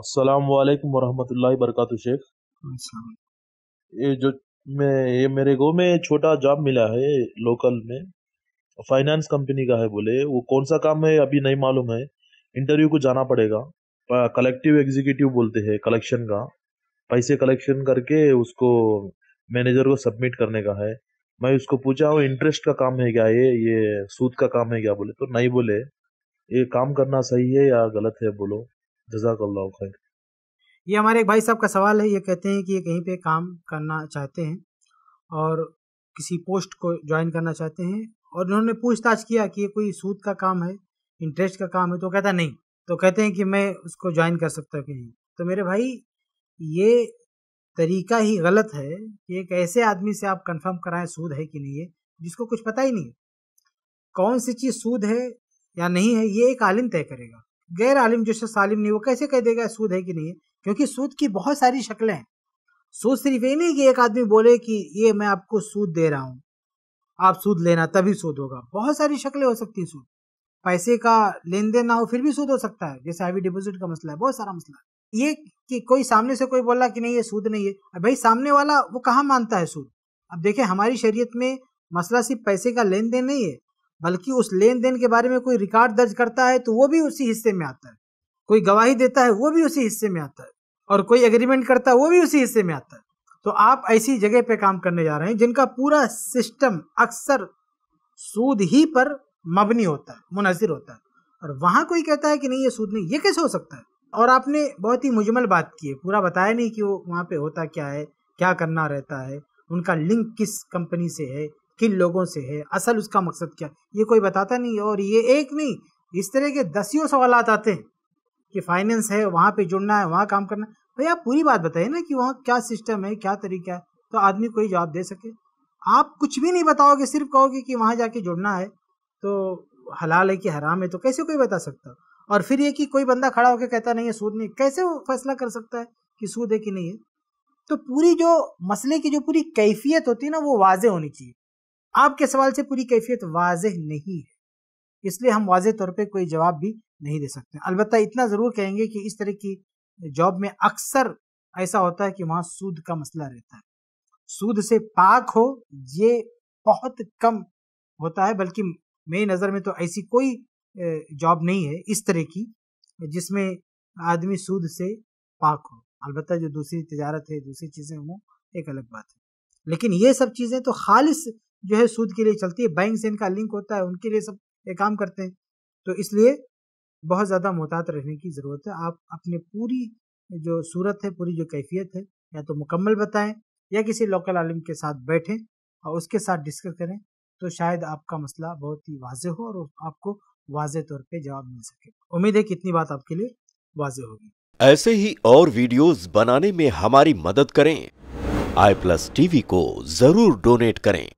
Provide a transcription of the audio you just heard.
अस्सलाम वालेकुम वरहमतुल्लाहि बरकातु शेख ये जो मैं ये मेरे को में छोटा जॉब मिला है लोकल में फाइनेंस कंपनी का है बोले वो कौन सा काम है अभी नहीं मालूम है इंटरव्यू को जाना पड़ेगा कलेक्टिव एग्जीक्यूटिव बोलते हैं कलेक्शन का पैसे कलेक्शन करके उसको मैनेजर को सबमिट करने का है मैं उसको पूछा हूँ इंटरेस्ट का काम है क्या ये ये सूद का काम है क्या बोले तो नहीं बोले ये काम करना सही है या गलत है बोलो जजाक खैर ये हमारे एक भाई साहब का सवाल है ये कहते हैं कि ये कहीं पे काम करना चाहते हैं और किसी पोस्ट को ज्वाइन करना चाहते हैं और उन्होंने पूछताछ किया कि ये कोई सूद का काम है इंटरेस्ट का काम है तो कहता नहीं तो कहते हैं कि मैं उसको ज्वाइन कर सकता कि नहीं तो मेरे भाई ये तरीका ही गलत है कि एक ऐसे आदमी से आप कंफर्म कराएं सूद है कि नहीं है जिसको कुछ पता ही नहीं है कौन सी चीज़ सूद है या नहीं है ये एक आलिम तय करेगा गैर आलिम जो सालिम नहीं वो कैसे कह देगा सूद है कि नहीं है क्योंकि सूद की बहुत सारी शक्लें हैं सूद सिर्फ ये नहीं कि एक आदमी बोले कि ये मैं आपको सूद दे रहा हूँ आप सूद लेना तभी सूद होगा बहुत सारी शक्लें हो सकती हैं सूद पैसे का लेन देन ना हो फिर भी सूद हो सकता है जैसे हैवी डिपोजिट का मसला है बहुत सारा मसला है ये कि कोई सामने से कोई बोला कि नहीं ये सूद नहीं है भाई सामने वाला वो कहाँ मानता है सूद अब देखें हमारी शरीयत में मसला सिर्फ पैसे का लेन देन नहीं है बल्कि उस लेन देन के बारे में कोई रिकॉर्ड दर्ज करता है तो वो भी उसी हिस्से में आता है कोई गवाही देता है वो भी उसी हिस्से में आता है और कोई एग्रीमेंट करता है वो भी उसी हिस्से में आता है तो आप ऐसी जगह पे काम करने जा रहे हैं जिनका पूरा सिस्टम अक्सर सूद ही पर मबनी होता है मुनजर होता है और वहाँ कोई कहता है कि नहीं ये सूद नहीं ये कैसे हो सकता है और आपने बहुत ही मुजमल बात की है पूरा बताया नहीं कि वो वहाँ पे होता क्या है क्या करना रहता है उनका लिंक किस कंपनी से है किन लोगों से है असल उसका मकसद क्या ये कोई बताता नहीं और ये एक नहीं इस तरह के दसियों सवाल आते हैं कि फाइनेंस है वहाँ पे जुड़ना है वहाँ काम करना है भाई आप पूरी बात बताइए ना कि वहाँ क्या सिस्टम है क्या तरीका है तो आदमी कोई जवाब दे सके आप कुछ भी नहीं बताओगे सिर्फ कहोगे कि वहाँ जाके जुड़ना है तो हलाल है कि हराम है तो कैसे कोई बता सकता और फिर ये कि कोई बंदा खड़ा होकर कहता नहीं है सूद नहीं कैसे वो फैसला कर सकता है कि सूद है कि नहीं है तो पूरी जो मसले की जो पूरी कैफियत होती है ना वो वाजे होनी चाहिए आपके सवाल से पूरी कैफियत वाजह नहीं है इसलिए हम वाज तौर पर कोई जवाब भी नहीं दे सकते अलबत् इतना ज़रूर कहेंगे कि इस तरह की जॉब में अक्सर ऐसा होता है कि वहाँ सूद का मसला रहता है सूद से पाक हो ये बहुत कम होता है बल्कि मेरी नज़र में तो ऐसी कोई जॉब नहीं है इस तरह की जिसमें आदमी सूद से पाक हो अलबत् जो दूसरी तजारत है दूसरी चीज़ें हों एक अलग बात है लेकिन ये सब चीज़ें तो खालिश जो है सूद के लिए चलती है बैंक से इनका लिंक होता है उनके लिए सब ये काम करते हैं तो इसलिए बहुत ज़्यादा मोहतात रहने की ज़रूरत है आप अपनी पूरी जो सूरत है पूरी जो कैफियत है या तो मुकम्मल बताएं या किसी लोकल आलिम के साथ बैठें और उसके साथ डिस्कस करें तो शायद आपका मसला बहुत ही वाज हो और आपको वाज तौर पर जवाब मिल सके उम्मीद है कि इतनी बात आपके लिए वाज होगी ऐसे ही और वीडियोस बनाने में हमारी मदद करें आई प्लस टीवी को जरूर डोनेट करें